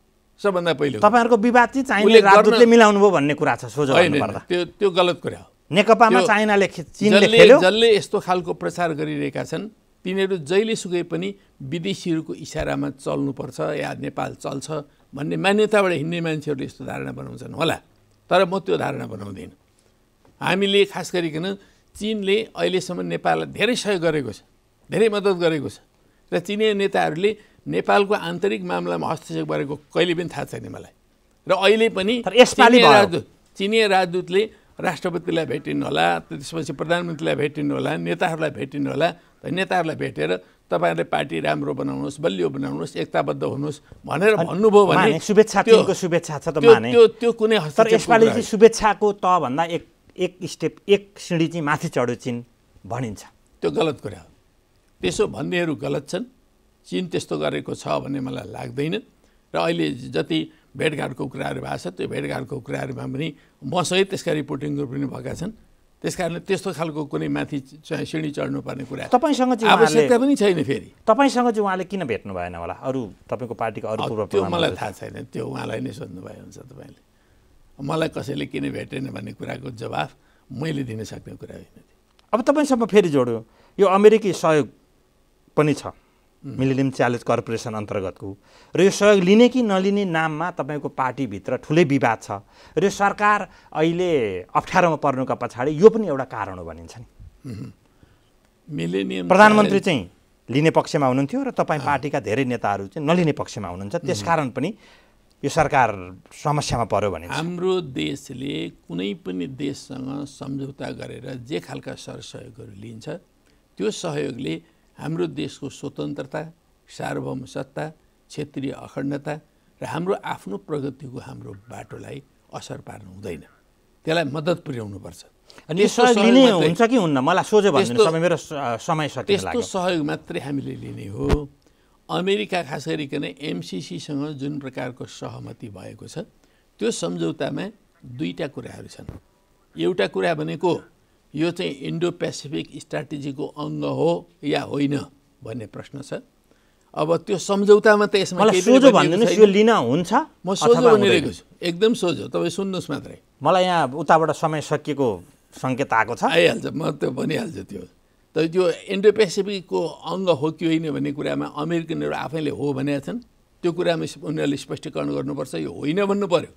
सबभन्दा पहिले तपाईँहरूको विवाद चाहिँ चाइनाले राजदूतले मिलाउनु भयो भन्ने कुरा छ सोझो त्यो त्यो गलत कुरा हो नेकपामा चाइनाले जसले यस्तो खालको प्रचार गरिरहेका छन् तिनीहरू सुकै पनि विदेशीहरूको इसारामा चल्नुपर्छ या नेपाल चल्छ भन्ने मान्यताबाट हिँड्ने मान्छेहरूले यस्तो धारणा बनाउँछन् होला तर म त्यो धारणा बनाउँदिनँ हामीले खास गरिकन चिनले अहिलेसम्म नेपाललाई धेरै सहयोग गरेको छ धेरै मद्दत गरेको छ र चिनिया नेताहरूले नेपालको आन्तरिक मामलामा हस्तक्षेप गरेको कहिले पनि थाहा छैन मलाई र अहिले पनि राजदूत चिनिया राजदूतले राष्ट्रपतिलाई भेटिनु होला त्यसपछि प्रधानमन्त्रीलाई भेटिनु होला नेताहरूलाई भेटिनु होला नेताहरूलाई भेटेर तपाईँहरूले पार्टी राम्रो बनाउनुहोस् बलियो बनाउनुहोस् एकताबद्ध हुनुहोस् भनेर भन्नुभयो भने शुभेच्छा शुभेच्छा छ त्यो त्यो कुनै यसपालि चाहिँ शुभेच्छाको त भन्दा एक एक स्टेप एक सिँढी चाहिँ माथि चढो चिन भनिन्छ त्यो गलत कुरा हो त्यसो भन्नेहरू गलत छन् चिन त्यस्तो गरेको छ भन्ने मलाई लाग्दैन र अहिले जति भेटघाटको कुराहरू भएको छ त्यो भेटघाटको कुराहरूमा पनि मसँगै त्यसका रिपोर्टिङहरू पनि भएका छन् त्यस कारणले त्यस्तो खालको कुनै माथि सिँढी चढ्नुपर्ने कुरा तपाईँसँग चाहिँ आवश्यकता पनि छैन फेरि तपाईँसँग चाहिँ उहाँले किन भेट्नु भएन होला अरू तपाईँको पार्टीको अरू पूर्व मलाई थाहा छैन त्यो उहाँलाई नै सोध्नु भयो हुन्छ तपाईँले मलाई कसैले किन भेटेन भन्ने कुराको जवाफ मैले दिन सक्ने कुरा होइन अब तपाईँसम्म फेरि जोड्यो यो अमेरिकी सहयोग पनि छ मिलिनियम च्यालेन्ज कर्पोरेसन अन्तर्गतको र यो सहयोग लिने कि नलिने नाममा तपाईँको पार्टीभित्र ठुलै विवाद छ र यो सरकार अहिले अप्ठ्यारोमा पर्नुका पछाडि यो पनि एउटा कारण हो भनिन्छ नि मिलेनियम प्रधानमन्त्री चाहिँ लिने पक्षमा हुनुहुन्थ्यो र तपाईँ पार्टीका धेरै नेताहरू चाहिँ नलिने पक्षमा हुनुहुन्छ त्यसकारण पनि यो सरकार समस्यामा पर्यो भने हाम्रो देशले कुनै पनि देशसँग सम्झौता गरेर जे खालका सरसहयोगहरू लिन्छ त्यो सहयोगले हाम्रो देशको स्वतन्त्रता सार्वभौम सत्ता क्षेत्रीय अखण्डता र हाम्रो आफ्नो प्रगतिको हाम्रो बाटोलाई असर पार्नु हुँदैन त्यसलाई मद्दत पुर्याउनुपर्छ अनि हुन्छ कि हुन्न मलाई सोझो भन्नु मेरो समय त्यस्तो सहयोग मात्रै हामीले लिने हो अमेरिका खास गरिकन एमसिसीसँग जुन प्रकारको सहमति भएको छ त्यो सम्झौतामा दुईवटा कुराहरू छन् एउटा कुरा भनेको यो चाहिँ इन्डो पेसिफिक स्ट्राटेजीको अङ्ग हो या होइन भन्ने प्रश्न छ अब त्यो सम्झौतामा त यसमा यो लिन हुन्छ म सोझो भनिरहेको छु एकदम सोझो तपाईँ सुन्नुहोस् मात्रै मलाई यहाँ उताबाट समय सकिएको सङ्केत आएको छ आइहाल्छ म त्यो भनिहाल्छु त्यो त त्यो इन्डो पेसिफिकको अङ्ग हो कि होइन भन्ने कुरामा अमेरिकनहरू आफैले हो भनेका छन् त्यो कुरामा उनीहरूले स्पष्टीकरण गर्नुपर्छ यो होइन भन्नु पऱ्यो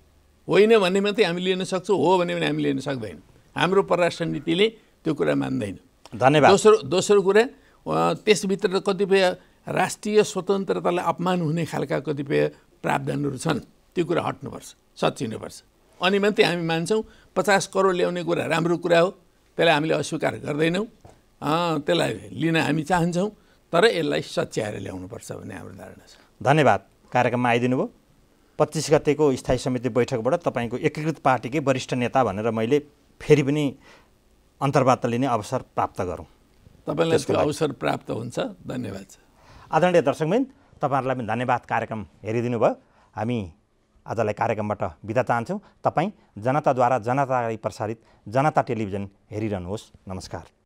होइन भन्ने मात्रै हामी लिन सक्छौँ हो भन्यो भने हामी लिन सक्दैन हाम्रो परराष्ट्र नीतिले त्यो कुरा मान्दैन धन्यवाद दोस्रो दोस्रो कुरा त्यसभित्र कतिपय राष्ट्रिय स्वतन्त्रतालाई अपमान हुने खालका कतिपय प्रावधानहरू छन् त्यो कुरा हट्नुपर्छ सचिनुपर्छ अनि मात्रै हामी मान्छौँ पचास करोड ल्याउने कुरा राम्रो कुरा हो त्यसलाई हामीले अस्वीकार गर्दैनौँ त्यसलाई लिन हामी चाहन्छौँ तर यसलाई सच्याएर ल्याउनुपर्छ भन्ने हाम्रो धारणा छ धन्यवाद कार्यक्रममा आइदिनु भयो पच्चिस गतेको स्थायी समिति बैठकबाट तपाईँको एकीकृत पार्टीकै वरिष्ठ नेता भनेर मैले फेरि पनि अन्तर्वार्ता लिने अवसर प्राप्त गरौँ तपाईँलाई त्यो अवसर प्राप्त हुन्छ धन्यवाद आदरणीय दर्शकबिन तपाईँहरूलाई पनि धन्यवाद कार्यक्रम हेरिदिनु भयो हामी आजलाई कार्यक्रमबाट बिदा चाहन्छौँ तपाईँ जनताद्वारा जनतालाई प्रसारित जनता टेलिभिजन हेरिरहनुहोस् नमस्कार